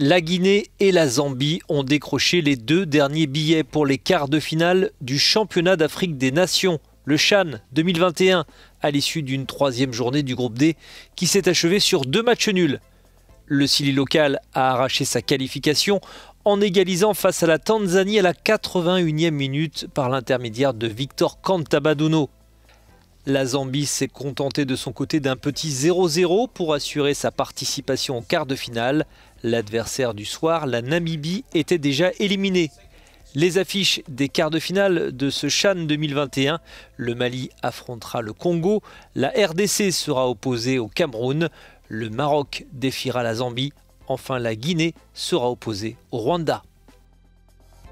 la Guinée et la Zambie ont décroché les deux derniers billets pour les quarts de finale du championnat d'Afrique des Nations, le Chan 2021, à l'issue d'une troisième journée du groupe D qui s'est achevée sur deux matchs nuls. Le Sili local a arraché sa qualification en égalisant face à la Tanzanie à la 81e minute par l'intermédiaire de Victor kantabaduno. La Zambie s'est contentée de son côté d'un petit 0-0 pour assurer sa participation aux quart de finale. L'adversaire du soir, la Namibie, était déjà éliminée. Les affiches des quarts de finale de ce Chan 2021, le Mali affrontera le Congo, la RDC sera opposée au Cameroun, le Maroc défiera la Zambie, enfin la Guinée sera opposée au Rwanda.